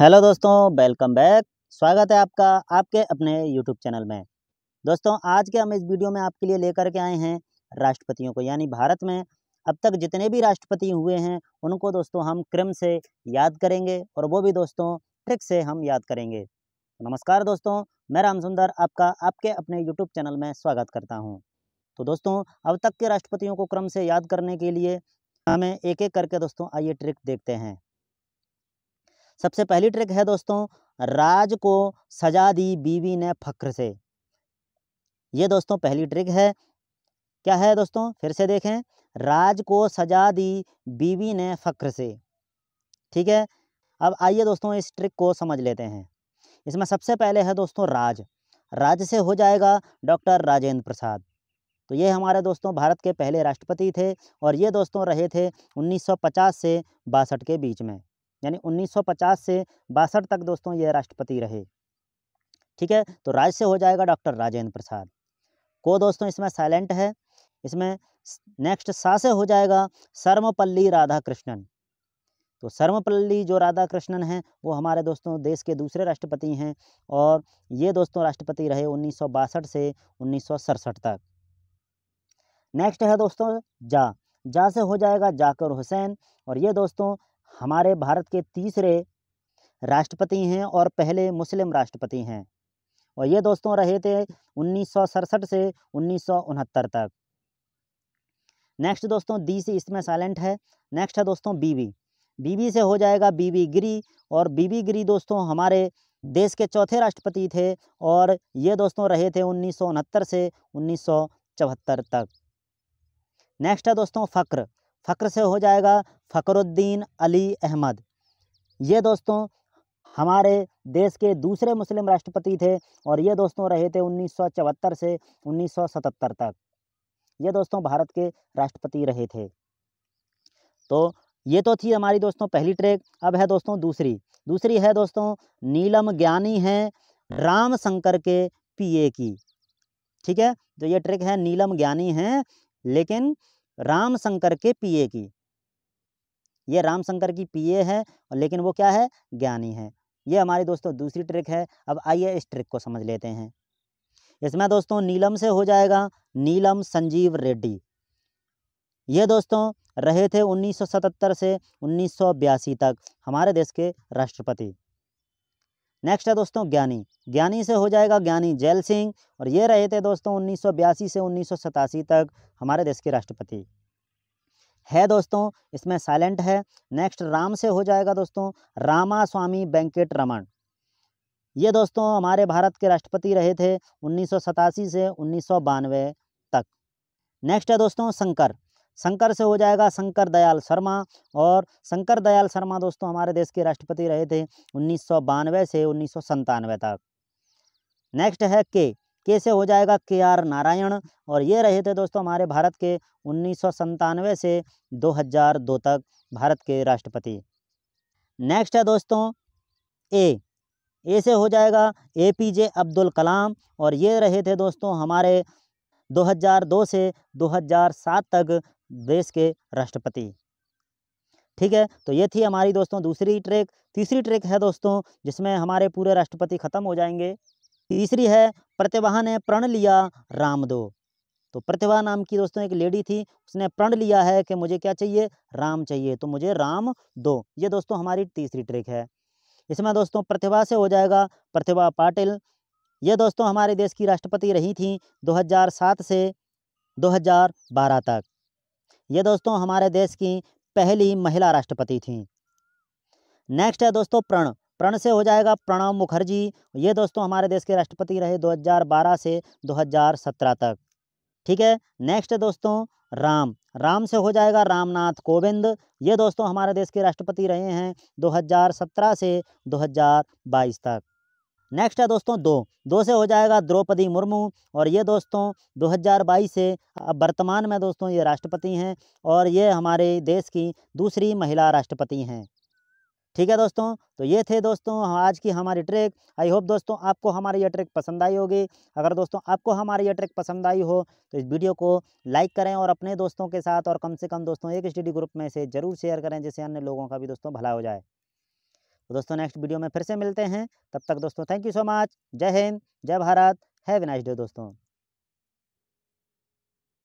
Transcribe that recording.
hello दोस्तों welcome back स्वागत है आपका आपके अपने यूट्यूब चैनल में दोस्तों आज के हम इस वीडियो में आपके लिए लेकर के आए हैं राष्ट्रपतियों को यानी भारत में अब तक जितने भी राष्ट्रपति हुए हैं उनको दोस्तों हम क्रम से याद करेंगे और वो भी दोस्तों ट्रिक से हम याद करेंगे नमस्कार दोस्तों मैं राम सुंदर आपका आपके अपने यूट्यूब चैनल में स्वागत करता हूँ तो दोस्तों अब तक के राष्ट्रपतियों को क्रम से याद करने के लिए हमें एक एक करके दोस्तों आइए ट्रिक देखते हैं सबसे पहली ट्रिक है दोस्तों राज को सजा दी बीवी ने फक्र से ये दोस्तों पहली ट्रिक है क्या है दोस्तों फिर से देखें राज को सजा दी बीवी ने फक्र से ठीक है अब आइए दोस्तों इस ट्रिक को समझ लेते हैं इसमें सबसे पहले है दोस्तों राज राज से हो जाएगा डॉक्टर राजेंद्र प्रसाद तो ये हमारे दोस्तों भारत के पहले राष्ट्रपति थे और ये दोस्तों रहे थे 1950 से बासठ के बीच में यानी 1950 से बासठ तक दोस्तों ये राष्ट्रपति रहे ठीक है तो राज्य से हो जाएगा डॉक्टर राजेंद्र प्रसाद को दोस्तों इसमें साइलेंट है इसमें नेक्स्ट सा से हो जाएगा सर्मपल्ली राधा कृष्णन तो सर्वपल्ली जो राधा कृष्णन हैं वो हमारे दोस्तों देश के दूसरे राष्ट्रपति हैं और ये दोस्तों राष्ट्रपति रहे उन्नीस से उन्नीस तक नेक्स्ट है दोस्तों जा जा से हो जाएगा जाकर हुसैन और ये दोस्तों हमारे भारत के तीसरे राष्ट्रपति हैं और पहले मुस्लिम राष्ट्रपति हैं और ये दोस्तों रहे थे उन्नीस से उन्नीस तक नेक्स्ट दोस्तों डी सी इसमें साइलेंट है नेक्स्ट है दोस्तों बीवी बीवी से हो जाएगा बीवी गिरी और बीवी गिरी दोस्तों हमारे देश के चौथे राष्ट्रपति थे और ये दोस्तों रहे थे उन्नीस से उन्नीस तक नेक्स्ट है दोस्तों फ़क्र फ़क्र से हो जाएगा फकरुद्दीन अली अहमद ये दोस्तों हमारे देश के दूसरे मुस्लिम राष्ट्रपति थे और ये दोस्तों रहे थे उन्नीस से उन्नीस तक ये दोस्तों भारत के राष्ट्रपति रहे थे तो ये तो थी हमारी दोस्तों पहली ट्रैक अब है दोस्तों दूसरी दूसरी है दोस्तों नीलम ज्ञानी है राम शंकर के पीए की ठीक है तो ये ट्रैक है नीलम ज्ञानी है लेकिन राम शंकर के पीए की ये राम शंकर की पीए है लेकिन वो क्या है ज्ञानी है ये हमारे दोस्तों दूसरी ट्रिक है अब आइए इस ट्रिक को समझ लेते हैं इसमें दोस्तों नीलम से हो जाएगा नीलम संजीव रेड्डी ये दोस्तों रहे थे 1977 से उन्नीस तक हमारे देश के राष्ट्रपति नेक्स्ट है दोस्तों ज्ञानी ज्ञानी से हो जाएगा ज्ञानी जैल सिंह और ये रहे थे दोस्तों उन्नीस से उन्नीस तक हमारे देश के राष्ट्रपति है दोस्तों इसमें साइलेंट है नेक्स्ट राम से हो जाएगा दोस्तों रामा स्वामी वेंकट रमन ये दोस्तों हमारे भारत के राष्ट्रपति रहे थे उन्नीस से उन्नीस तक नेक्स्ट है दोस्तों शंकर शंकर से हो जाएगा शंकर दयाल शर्मा और शंकर दयाल शर्मा दोस्तों हमारे देश के राष्ट्रपति रहे थे उन्नीस से उन्नीस तक नेक्स्ट है के के से हो जाएगा के आर नारायण और ये रहे थे दोस्तों हमारे भारत के उन्नीस से 2002 तक भारत के राष्ट्रपति नेक्स्ट है दोस्तों ए ए से हो जाएगा ए पी जे अब्दुल कलाम और ये रहे थे दोस्तों हमारे 2002 से 2007 तक देश के राष्ट्रपति ठीक है तो ये थी हमारी दोस्तों दूसरी ट्रेक तीसरी ट्रेक है दोस्तों जिसमें हमारे पूरे राष्ट्रपति ख़त्म हो जाएंगे तीसरी है प्रतिभा ने प्रण लिया रामदो तो प्रतिभा नाम की दोस्तों एक लेडी थी उसने प्रण लिया है कि मुझे क्या चाहिए राम चाहिए तो मुझे राम दो ये दोस्तों हमारी तीसरी ट्रिक है इसमें दोस्तों प्रतिभा से हो जाएगा प्रतिभा पाटिल ये दोस्तों हमारे देश की राष्ट्रपति रही थी 2007 से 2012 तक ये दोस्तों हमारे देश की पहली महिला राष्ट्रपति थीं नेक्स्ट है दोस्तों प्रण प्रण से हो जाएगा प्रणब मुखर्जी ये दोस्तों हमारे देश के राष्ट्रपति रहे 2012 से 2017 तक ठीक है नेक्स्ट है दोस्तों राम राम से हो जाएगा रामनाथ कोविंद ये दोस्तों हमारे देश के राष्ट्रपति रहे हैं 2017 से 2022 तक नेक्स्ट है दोस्तों दो दो से हो जाएगा द्रौपदी मुर्मू और ये दोस्तों 2022 से अब वर्तमान में दोस्तों ये राष्ट्रपति हैं और ये हमारे देश की दूसरी महिला राष्ट्रपति हैं ठीक है दोस्तों तो ये थे दोस्तों आज की हमारी ट्रैक आई होप दोस्तों आपको हमारी ये ट्रैक पसंद आई होगी अगर दोस्तों आपको हमारी ये ट्रैक पसंद आई हो तो इस वीडियो को लाइक करें और अपने दोस्तों के साथ और कम से कम दोस्तों एक स्टडी ग्रुप में से ज़रूर शेयर करें जिससे अन्य लोगों का भी दोस्तों भला हो जाए तो दोस्तों नेक्स्ट वीडियो में फिर से मिलते हैं तब तक दोस्तों थैंक यू सो मच जय हिंद जय भारत हैव नाइस डे दोस्तों